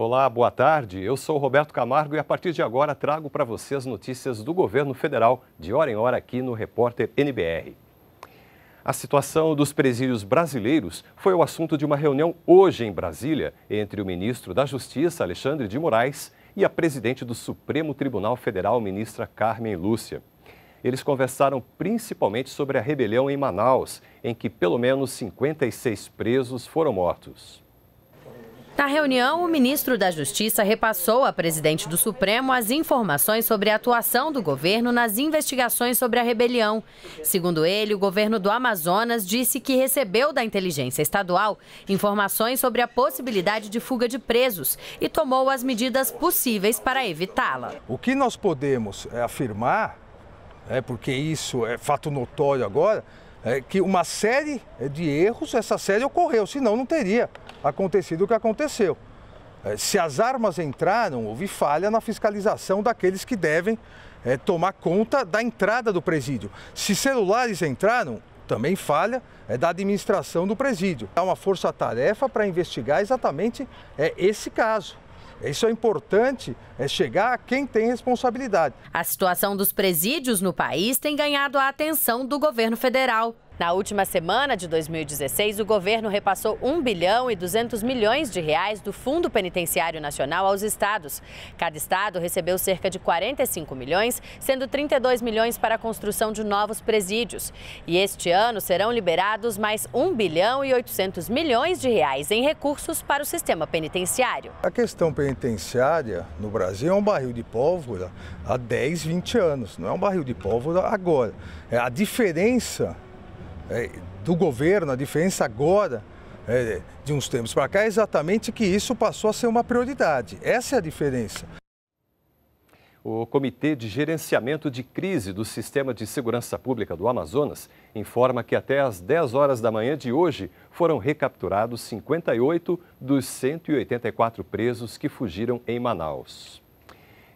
Olá, boa tarde. Eu sou Roberto Camargo e a partir de agora trago para você as notícias do governo federal de hora em hora aqui no Repórter NBR. A situação dos presídios brasileiros foi o assunto de uma reunião hoje em Brasília entre o ministro da Justiça, Alexandre de Moraes, e a presidente do Supremo Tribunal Federal, ministra Carmen Lúcia. Eles conversaram principalmente sobre a rebelião em Manaus, em que pelo menos 56 presos foram mortos. Na reunião, o ministro da Justiça repassou à presidente do Supremo as informações sobre a atuação do governo nas investigações sobre a rebelião. Segundo ele, o governo do Amazonas disse que recebeu da inteligência estadual informações sobre a possibilidade de fuga de presos e tomou as medidas possíveis para evitá-la. O que nós podemos é, afirmar, é porque isso é fato notório agora, é que uma série de erros, essa série ocorreu, senão não teria acontecido o que aconteceu. Eh, se as armas entraram, houve falha na fiscalização daqueles que devem é, tomar conta da entrada do presídio. Se celulares entraram, também falha é, da administração do presídio. Há uma força-tarefa para investigar exatamente é, esse caso. Isso é importante, é chegar a quem tem responsabilidade. A situação dos presídios no país tem ganhado a atenção do governo federal. Na última semana de 2016, o governo repassou 1 bilhão e 200 milhões de reais do Fundo Penitenciário Nacional aos estados. Cada estado recebeu cerca de 45 milhões, sendo 32 milhões para a construção de novos presídios. E este ano serão liberados mais 1 bilhão e 800 milhões de reais em recursos para o sistema penitenciário. A questão penitenciária no Brasil é um barril de pólvora há 10, 20 anos, não é um barril de pólvora agora. É a diferença é, do governo, a diferença agora é, de uns tempos para cá é exatamente que isso passou a ser uma prioridade. Essa é a diferença. O Comitê de Gerenciamento de Crise do Sistema de Segurança Pública do Amazonas informa que até às 10 horas da manhã de hoje foram recapturados 58 dos 184 presos que fugiram em Manaus.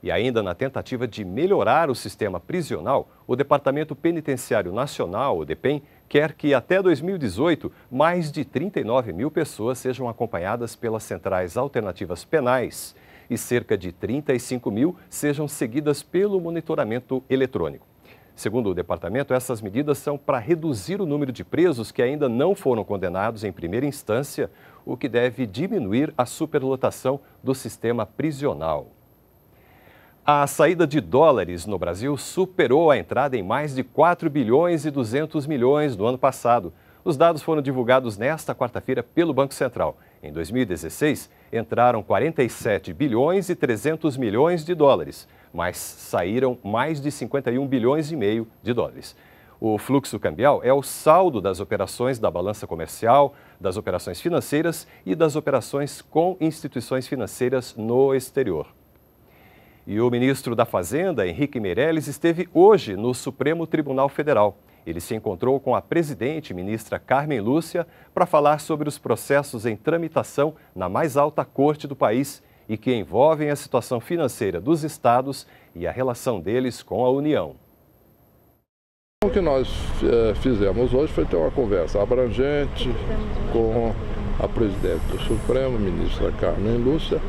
E ainda na tentativa de melhorar o sistema prisional, o Departamento Penitenciário Nacional, o DEPEN, quer que até 2018 mais de 39 mil pessoas sejam acompanhadas pelas centrais alternativas penais e cerca de 35 mil sejam seguidas pelo monitoramento eletrônico. Segundo o departamento, essas medidas são para reduzir o número de presos que ainda não foram condenados em primeira instância, o que deve diminuir a superlotação do sistema prisional. A saída de dólares no Brasil superou a entrada em mais de 4 bilhões e 200 milhões no ano passado. Os dados foram divulgados nesta quarta-feira pelo Banco Central. Em 2016, entraram 47 bilhões e 300 milhões de dólares, mas saíram mais de 51 bilhões e meio de dólares. O fluxo cambial é o saldo das operações da balança comercial, das operações financeiras e das operações com instituições financeiras no exterior. E o ministro da Fazenda, Henrique Meirelles, esteve hoje no Supremo Tribunal Federal. Ele se encontrou com a presidente, ministra Carmen Lúcia, para falar sobre os processos em tramitação na mais alta corte do país e que envolvem a situação financeira dos estados e a relação deles com a União. O que nós é, fizemos hoje foi ter uma conversa abrangente com a presidente do Supremo, ministra Carmen Lúcia,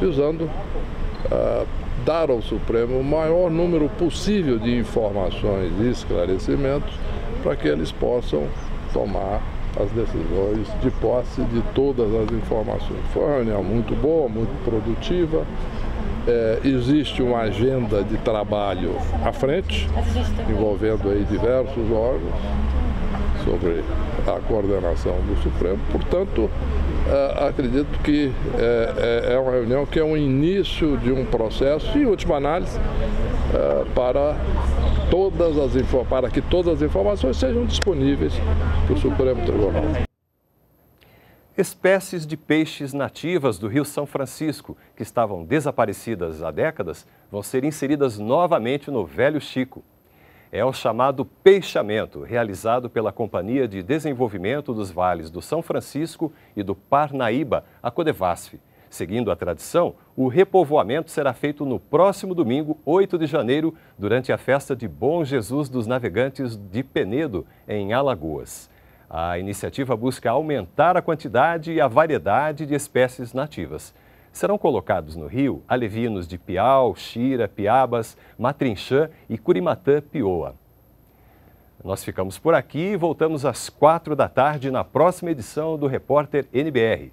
visando uh, dar ao Supremo o maior número possível de informações e esclarecimentos para que eles possam tomar as decisões de posse de todas as informações. Foi uma reunião muito boa, muito produtiva. É, existe uma agenda de trabalho à frente, envolvendo aí diversos órgãos sobre a coordenação do Supremo. Portanto, eh, acredito que eh, é, é uma reunião que é um início de um processo e última análise eh, para todas as para que todas as informações sejam disponíveis para o Supremo Tribunal. Espécies de peixes nativas do Rio São Francisco, que estavam desaparecidas há décadas, vão ser inseridas novamente no Velho Chico é o chamado peixamento, realizado pela Companhia de Desenvolvimento dos Vales do São Francisco e do Parnaíba, a Codevasf. Seguindo a tradição, o repovoamento será feito no próximo domingo, 8 de janeiro, durante a festa de Bom Jesus dos Navegantes de Penedo, em Alagoas. A iniciativa busca aumentar a quantidade e a variedade de espécies nativas. Serão colocados no Rio alevinos de Piau, Xira, Piabas, Matrinchã e Curimatã-Pioa. Nós ficamos por aqui e voltamos às quatro da tarde na próxima edição do Repórter NBR.